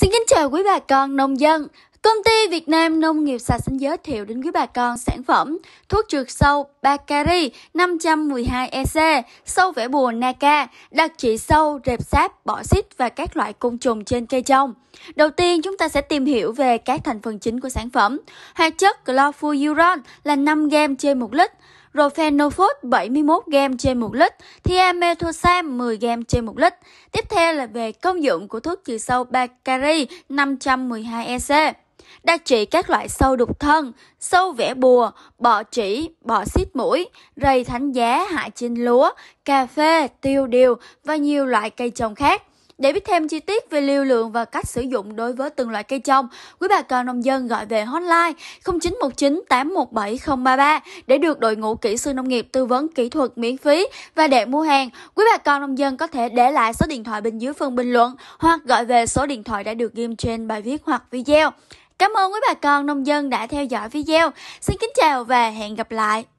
Xin kính chào quý bà con nông dân. Công ty Việt Nam Nông nghiệp Sạch xin giới thiệu đến quý bà con sản phẩm thuốc trừ sâu Bacari 512 EC, sâu vẽ bùa Naka, đặc trị sâu, rệp sáp, bọ xít và các loại côn trùng trên cây trồng. Đầu tiên chúng ta sẽ tìm hiểu về các thành phần chính của sản phẩm. Hoạt chất chlorfuran là 5 g trên 1 lít. Rofenofos 71 g trên 1 lít, Thiamethoxam 10 g trên 1 lít. Tiếp theo là về công dụng của thuốc trừ sâu Bacari 512EC đặc trị các loại sâu đục thân, sâu vẽ bùa, bọ trĩ, bọ xít mũi, rầy thánh giá hại trên lúa, cà phê, tiêu điều và nhiều loại cây trồng khác. Để biết thêm chi tiết về lưu lượng và cách sử dụng đối với từng loại cây trồng, quý bà con nông dân gọi về hotline 0919 817 033 để được đội ngũ kỹ sư nông nghiệp tư vấn kỹ thuật miễn phí và để mua hàng, quý bà con nông dân có thể để lại số điện thoại bên dưới phần bình luận hoặc gọi về số điện thoại đã được ghim trên bài viết hoặc video. Cảm ơn quý bà con nông dân đã theo dõi video. Xin kính chào và hẹn gặp lại.